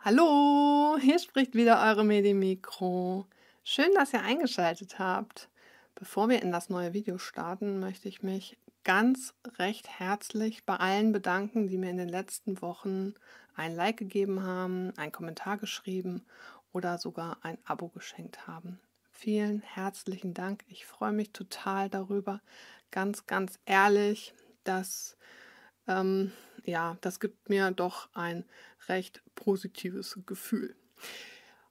Hallo, hier spricht wieder eure Medimikro. Schön, dass ihr eingeschaltet habt. Bevor wir in das neue Video starten, möchte ich mich ganz recht herzlich bei allen bedanken, die mir in den letzten Wochen ein Like gegeben haben, einen Kommentar geschrieben oder sogar ein Abo geschenkt haben. Vielen herzlichen Dank. Ich freue mich total darüber. Ganz, ganz ehrlich, dass ähm, ja, das gibt mir doch ein recht positives Gefühl.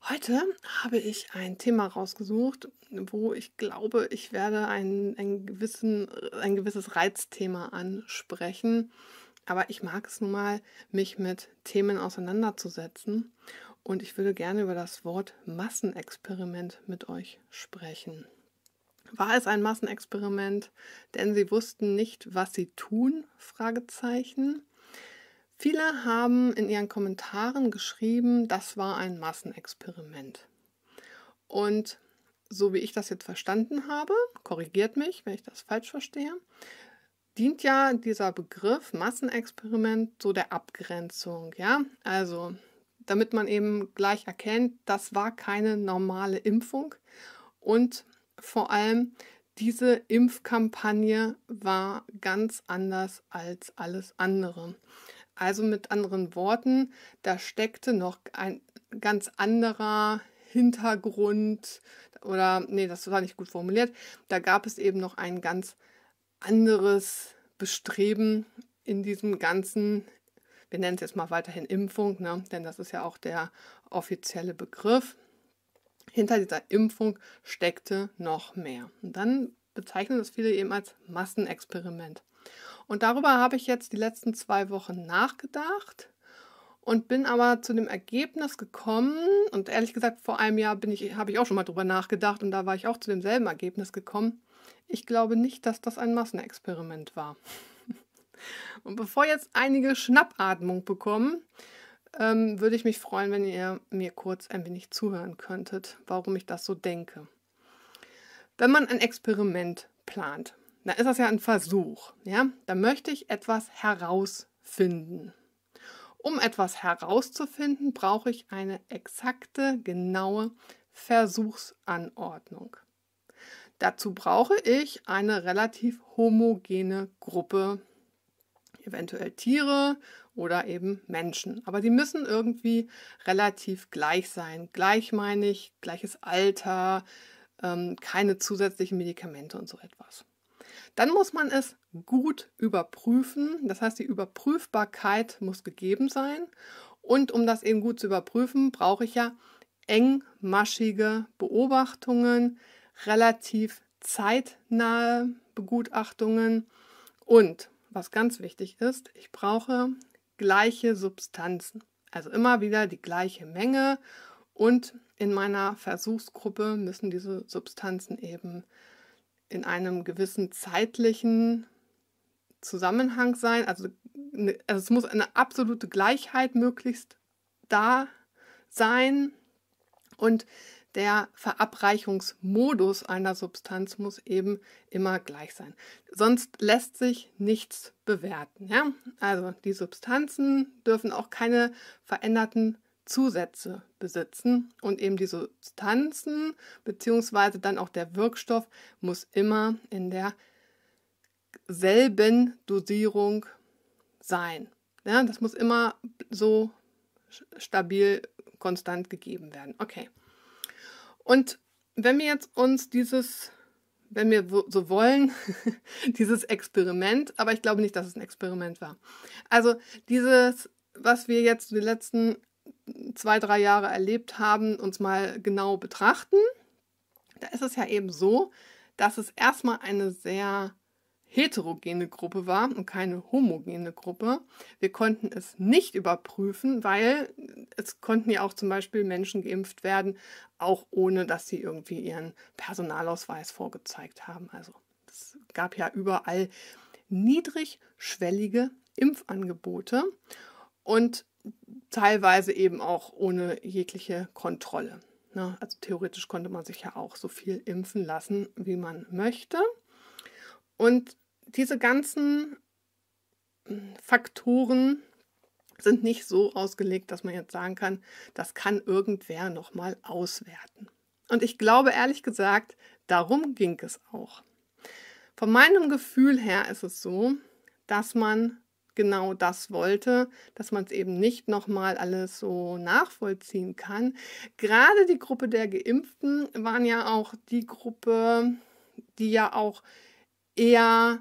Heute habe ich ein Thema rausgesucht, wo ich glaube, ich werde ein, ein, gewissen, ein gewisses Reizthema ansprechen. Aber ich mag es nun mal, mich mit Themen auseinanderzusetzen. Und ich würde gerne über das Wort Massenexperiment mit euch sprechen. War es ein Massenexperiment, denn sie wussten nicht, was sie tun? Fragezeichen. Viele haben in ihren Kommentaren geschrieben, das war ein Massenexperiment. Und so wie ich das jetzt verstanden habe, korrigiert mich, wenn ich das falsch verstehe, dient ja dieser Begriff Massenexperiment so der Abgrenzung, ja? Also, damit man eben gleich erkennt, das war keine normale Impfung und vor allem diese Impfkampagne war ganz anders als alles andere. Also mit anderen Worten, da steckte noch ein ganz anderer Hintergrund oder nee, das war nicht gut formuliert. Da gab es eben noch ein ganz anderes Bestreben in diesem ganzen, wir nennen es jetzt mal weiterhin Impfung, ne? denn das ist ja auch der offizielle Begriff. Hinter dieser Impfung steckte noch mehr. Und dann bezeichnen das viele eben als Massenexperiment. Und darüber habe ich jetzt die letzten zwei Wochen nachgedacht und bin aber zu dem Ergebnis gekommen. Und ehrlich gesagt, vor einem Jahr bin ich, habe ich auch schon mal drüber nachgedacht und da war ich auch zu demselben Ergebnis gekommen. Ich glaube nicht, dass das ein Massenexperiment war. Und bevor jetzt einige Schnappatmung bekommen, ähm, würde ich mich freuen, wenn ihr mir kurz ein wenig zuhören könntet, warum ich das so denke. Wenn man ein Experiment plant, dann ist das ja ein Versuch. Ja? Da möchte ich etwas herausfinden. Um etwas herauszufinden, brauche ich eine exakte, genaue Versuchsanordnung. Dazu brauche ich eine relativ homogene Gruppe, eventuell Tiere oder eben Menschen. Aber die müssen irgendwie relativ gleich sein. Gleich meine ich, gleiches Alter, ähm, keine zusätzlichen Medikamente und so etwas. Dann muss man es gut überprüfen. Das heißt, die Überprüfbarkeit muss gegeben sein. Und um das eben gut zu überprüfen, brauche ich ja engmaschige Beobachtungen, relativ zeitnahe Begutachtungen und, was ganz wichtig ist, ich brauche gleiche Substanzen. Also immer wieder die gleiche Menge und in meiner Versuchsgruppe müssen diese Substanzen eben in einem gewissen zeitlichen Zusammenhang sein. Also, ne, also es muss eine absolute Gleichheit möglichst da sein. Und der Verabreichungsmodus einer Substanz muss eben immer gleich sein. Sonst lässt sich nichts bewerten. Ja? Also die Substanzen dürfen auch keine veränderten Zusätze besitzen und eben die Substanzen beziehungsweise dann auch der Wirkstoff muss immer in derselben Dosierung sein. Ja, das muss immer so stabil konstant gegeben werden. Okay. Und wenn wir jetzt uns dieses, wenn wir so wollen, dieses Experiment, aber ich glaube nicht, dass es ein Experiment war. Also dieses, was wir jetzt in den letzten zwei, drei Jahre erlebt haben, uns mal genau betrachten, da ist es ja eben so, dass es erstmal eine sehr heterogene Gruppe war und keine homogene Gruppe. Wir konnten es nicht überprüfen, weil es konnten ja auch zum Beispiel Menschen geimpft werden, auch ohne dass sie irgendwie ihren Personalausweis vorgezeigt haben. Also es gab ja überall niedrigschwellige Impfangebote. Und teilweise eben auch ohne jegliche Kontrolle. Ne? Also theoretisch konnte man sich ja auch so viel impfen lassen, wie man möchte. Und diese ganzen hm, Faktoren sind nicht so ausgelegt, dass man jetzt sagen kann, das kann irgendwer nochmal auswerten. Und ich glaube ehrlich gesagt, darum ging es auch. Von meinem Gefühl her ist es so, dass man genau das wollte, dass man es eben nicht nochmal alles so nachvollziehen kann. Gerade die Gruppe der Geimpften waren ja auch die Gruppe, die ja auch eher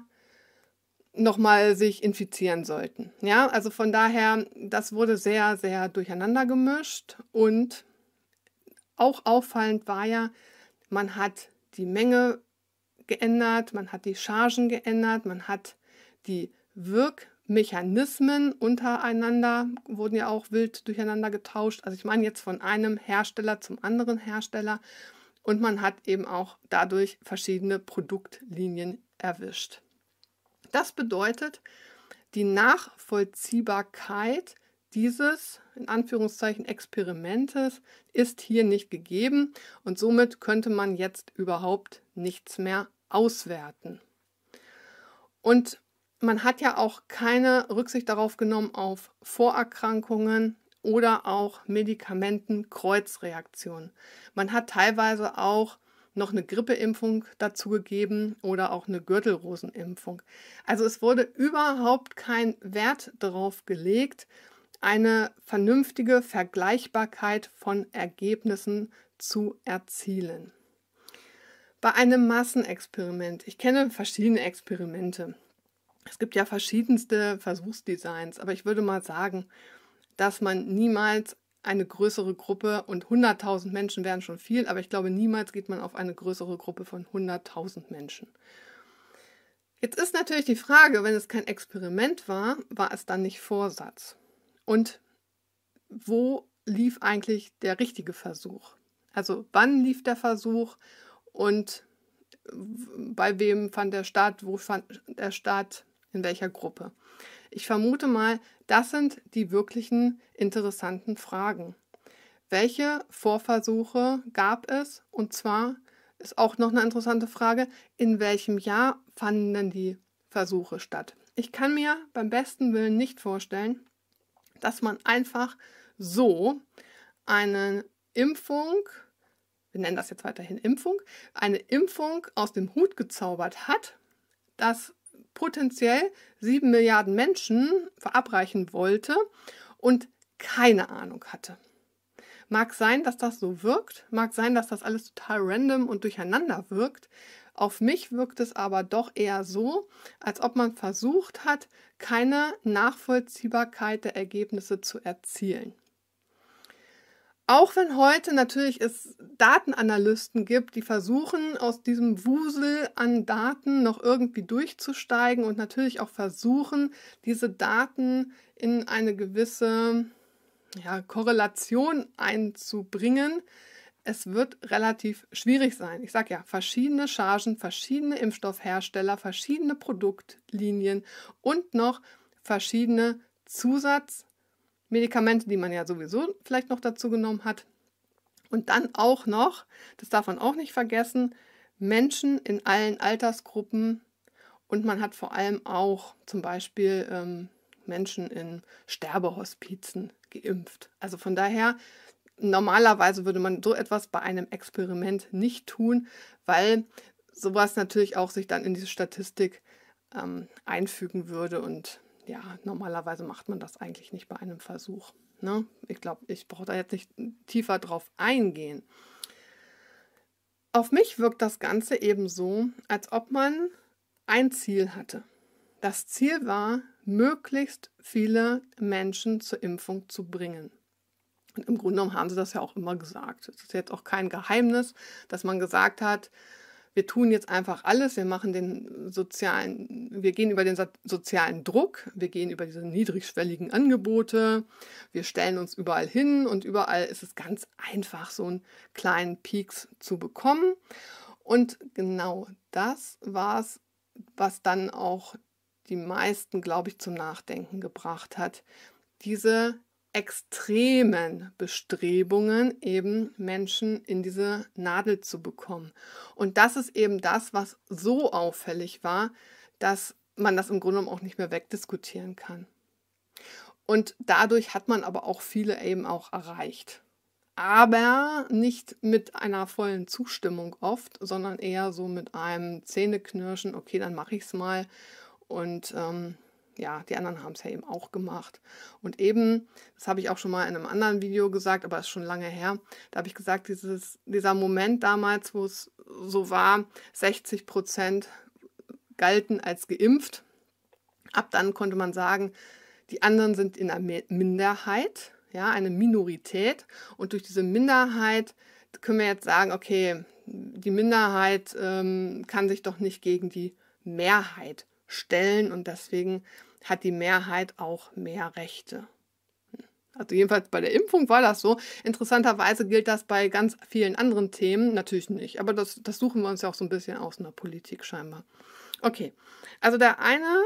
nochmal sich infizieren sollten. Ja, also von daher, das wurde sehr, sehr durcheinander gemischt und auch auffallend war ja, man hat die Menge geändert, man hat die Chargen geändert, man hat die Wirk Mechanismen untereinander wurden ja auch wild durcheinander getauscht. Also ich meine jetzt von einem Hersteller zum anderen Hersteller. Und man hat eben auch dadurch verschiedene Produktlinien erwischt. Das bedeutet, die Nachvollziehbarkeit dieses, in Anführungszeichen, Experimentes ist hier nicht gegeben und somit könnte man jetzt überhaupt nichts mehr auswerten. Und man hat ja auch keine Rücksicht darauf genommen auf Vorerkrankungen oder auch Medikamentenkreuzreaktionen. Man hat teilweise auch noch eine Grippeimpfung dazu gegeben oder auch eine Gürtelrosenimpfung. Also es wurde überhaupt kein Wert darauf gelegt, eine vernünftige Vergleichbarkeit von Ergebnissen zu erzielen. Bei einem Massenexperiment, ich kenne verschiedene Experimente, es gibt ja verschiedenste Versuchsdesigns, aber ich würde mal sagen, dass man niemals eine größere Gruppe und 100.000 Menschen wären schon viel, aber ich glaube, niemals geht man auf eine größere Gruppe von 100.000 Menschen. Jetzt ist natürlich die Frage, wenn es kein Experiment war, war es dann nicht Vorsatz? Und wo lief eigentlich der richtige Versuch? Also wann lief der Versuch und bei wem fand der Start, wo fand der Start in welcher Gruppe. Ich vermute mal, das sind die wirklichen interessanten Fragen. Welche Vorversuche gab es? Und zwar ist auch noch eine interessante Frage, in welchem Jahr fanden denn die Versuche statt? Ich kann mir beim besten Willen nicht vorstellen, dass man einfach so eine Impfung, wir nennen das jetzt weiterhin Impfung, eine Impfung aus dem Hut gezaubert hat, dass potenziell sieben Milliarden Menschen verabreichen wollte und keine Ahnung hatte. Mag sein, dass das so wirkt, mag sein, dass das alles total random und durcheinander wirkt. Auf mich wirkt es aber doch eher so, als ob man versucht hat, keine Nachvollziehbarkeit der Ergebnisse zu erzielen. Auch wenn heute natürlich es Datenanalysten gibt, die versuchen, aus diesem Wusel an Daten noch irgendwie durchzusteigen und natürlich auch versuchen, diese Daten in eine gewisse ja, Korrelation einzubringen, es wird relativ schwierig sein. Ich sage ja, verschiedene Chargen, verschiedene Impfstoffhersteller, verschiedene Produktlinien und noch verschiedene Zusatz- Medikamente, die man ja sowieso vielleicht noch dazu genommen hat. Und dann auch noch, das darf man auch nicht vergessen, Menschen in allen Altersgruppen und man hat vor allem auch zum Beispiel ähm, Menschen in Sterbehospizen geimpft. Also von daher, normalerweise würde man so etwas bei einem Experiment nicht tun, weil sowas natürlich auch sich dann in diese Statistik ähm, einfügen würde und ja, normalerweise macht man das eigentlich nicht bei einem Versuch. Ne? Ich glaube, ich brauche da jetzt nicht tiefer drauf eingehen. Auf mich wirkt das Ganze eben so, als ob man ein Ziel hatte. Das Ziel war, möglichst viele Menschen zur Impfung zu bringen. Und im Grunde genommen haben sie das ja auch immer gesagt. Es ist jetzt auch kein Geheimnis, dass man gesagt hat, wir tun jetzt einfach alles, wir machen den sozialen, wir gehen über den sozialen Druck, wir gehen über diese niedrigschwelligen Angebote, wir stellen uns überall hin und überall ist es ganz einfach, so einen kleinen Peaks zu bekommen. Und genau das war es, was dann auch die meisten, glaube ich, zum Nachdenken gebracht hat. Diese extremen Bestrebungen, eben Menschen in diese Nadel zu bekommen. Und das ist eben das, was so auffällig war, dass man das im Grunde genommen auch nicht mehr wegdiskutieren kann. Und dadurch hat man aber auch viele eben auch erreicht. Aber nicht mit einer vollen Zustimmung oft, sondern eher so mit einem Zähneknirschen, okay, dann mache ich es mal. Und ähm, ja, die anderen haben es ja eben auch gemacht. Und eben, das habe ich auch schon mal in einem anderen Video gesagt, aber es ist schon lange her, da habe ich gesagt, dieses, dieser Moment damals, wo es so war, 60 Prozent galten als geimpft. Ab dann konnte man sagen, die anderen sind in einer Minderheit, ja, eine Minorität. Und durch diese Minderheit können wir jetzt sagen, okay, die Minderheit ähm, kann sich doch nicht gegen die Mehrheit stellen und deswegen hat die Mehrheit auch mehr Rechte. Hm. Also jedenfalls bei der Impfung war das so. Interessanterweise gilt das bei ganz vielen anderen Themen natürlich nicht. Aber das, das suchen wir uns ja auch so ein bisschen aus in der Politik scheinbar. Okay, also der eine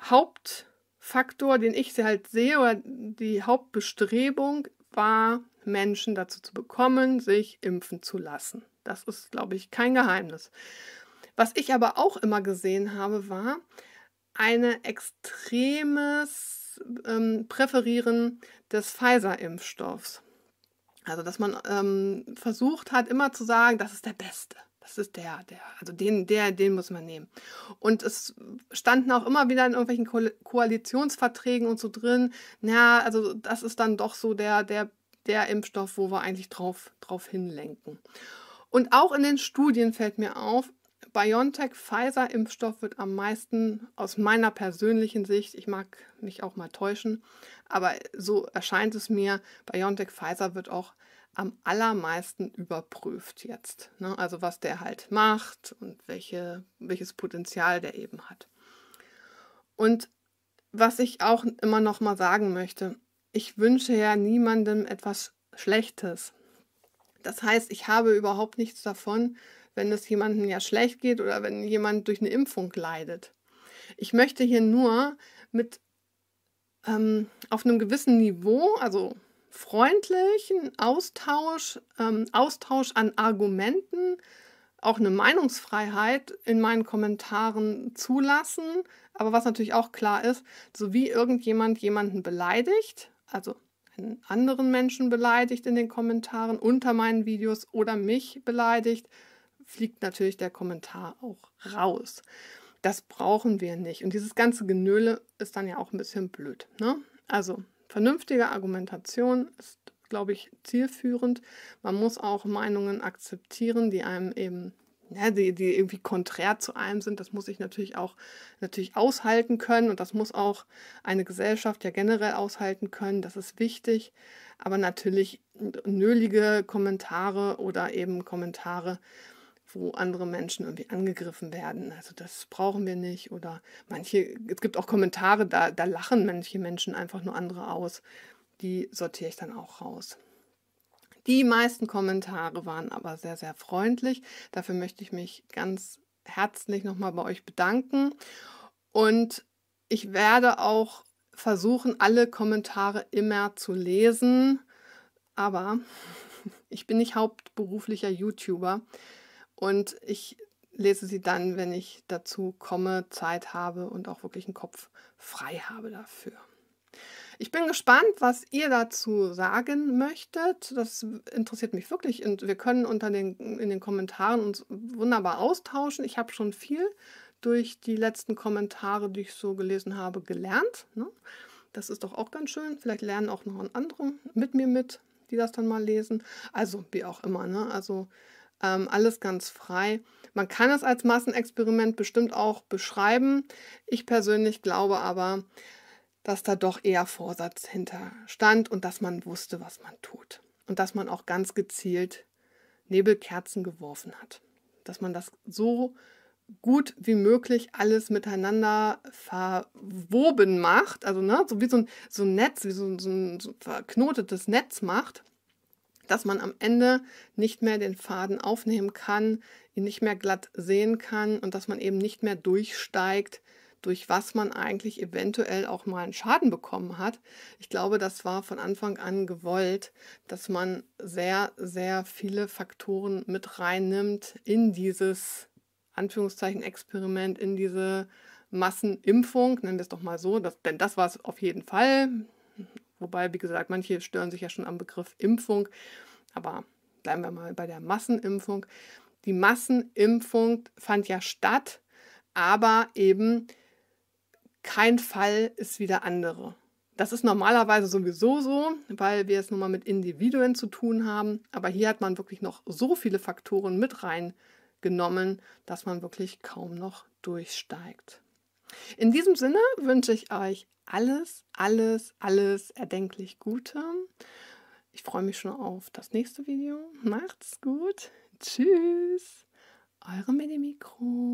Hauptfaktor, den ich halt sehe, oder die Hauptbestrebung war, Menschen dazu zu bekommen, sich impfen zu lassen. Das ist, glaube ich, kein Geheimnis. Was ich aber auch immer gesehen habe, war ein extremes ähm, Präferieren des Pfizer-Impfstoffs. Also, dass man ähm, versucht hat, immer zu sagen, das ist der Beste. Das ist der, der, also den, der, den muss man nehmen. Und es standen auch immer wieder in irgendwelchen Ko Koalitionsverträgen und so drin, na, also das ist dann doch so der, der, der Impfstoff, wo wir eigentlich drauf, drauf hinlenken. Und auch in den Studien fällt mir auf, BioNTech-Pfizer-Impfstoff wird am meisten aus meiner persönlichen Sicht, ich mag mich auch mal täuschen, aber so erscheint es mir, BioNTech-Pfizer wird auch am allermeisten überprüft jetzt. Ne? Also was der halt macht und welche, welches Potenzial der eben hat. Und was ich auch immer noch mal sagen möchte, ich wünsche ja niemandem etwas Schlechtes. Das heißt, ich habe überhaupt nichts davon, wenn es jemandem ja schlecht geht oder wenn jemand durch eine Impfung leidet. Ich möchte hier nur mit ähm, auf einem gewissen Niveau, also freundlichen Austausch, ähm, Austausch an Argumenten, auch eine Meinungsfreiheit in meinen Kommentaren zulassen. Aber was natürlich auch klar ist, so wie irgendjemand jemanden beleidigt, also einen anderen Menschen beleidigt in den Kommentaren unter meinen Videos oder mich beleidigt, fliegt natürlich der Kommentar auch raus. Das brauchen wir nicht. Und dieses ganze Genöle ist dann ja auch ein bisschen blöd. Ne? Also vernünftige Argumentation ist, glaube ich, zielführend. Man muss auch Meinungen akzeptieren, die einem eben ja, die, die irgendwie konträr zu einem sind, das muss ich natürlich auch natürlich aushalten können und das muss auch eine Gesellschaft ja generell aushalten können, das ist wichtig. Aber natürlich nölige Kommentare oder eben Kommentare, wo andere Menschen irgendwie angegriffen werden. Also das brauchen wir nicht. Oder manche, es gibt auch Kommentare, da, da lachen manche Menschen einfach nur andere aus. Die sortiere ich dann auch raus. Die meisten Kommentare waren aber sehr, sehr freundlich. Dafür möchte ich mich ganz herzlich nochmal bei euch bedanken. Und ich werde auch versuchen, alle Kommentare immer zu lesen. Aber ich bin nicht hauptberuflicher YouTuber. Und ich lese sie dann, wenn ich dazu komme, Zeit habe und auch wirklich einen Kopf frei habe dafür. Ich bin gespannt, was ihr dazu sagen möchtet. Das interessiert mich wirklich und wir können unter den, in den Kommentaren uns wunderbar austauschen. Ich habe schon viel durch die letzten Kommentare, die ich so gelesen habe, gelernt. Ne? Das ist doch auch ganz schön. Vielleicht lernen auch noch andere mit mir mit, die das dann mal lesen. Also, wie auch immer. Ne? Also, ähm, alles ganz frei. Man kann es als Massenexperiment bestimmt auch beschreiben. Ich persönlich glaube aber, dass da doch eher Vorsatz hinterstand und dass man wusste, was man tut. Und dass man auch ganz gezielt Nebelkerzen geworfen hat. Dass man das so gut wie möglich alles miteinander verwoben macht, also ne, so wie so ein, so ein Netz, wie so, so ein, so ein verknotetes Netz macht, dass man am Ende nicht mehr den Faden aufnehmen kann, ihn nicht mehr glatt sehen kann und dass man eben nicht mehr durchsteigt, durch was man eigentlich eventuell auch mal einen Schaden bekommen hat. Ich glaube, das war von Anfang an gewollt, dass man sehr, sehr viele Faktoren mit reinnimmt in dieses Anführungszeichen Experiment, in diese Massenimpfung, nennen wir es doch mal so, das, denn das war es auf jeden Fall. Wobei, wie gesagt, manche stören sich ja schon am Begriff Impfung, aber bleiben wir mal bei der Massenimpfung. Die Massenimpfung fand ja statt, aber eben kein Fall ist wie der andere. Das ist normalerweise sowieso so, weil wir es nun mal mit Individuen zu tun haben. Aber hier hat man wirklich noch so viele Faktoren mit reingenommen, dass man wirklich kaum noch durchsteigt. In diesem Sinne wünsche ich euch alles, alles, alles erdenklich Gute. Ich freue mich schon auf das nächste Video. Macht's gut. Tschüss. Eure Medimikro.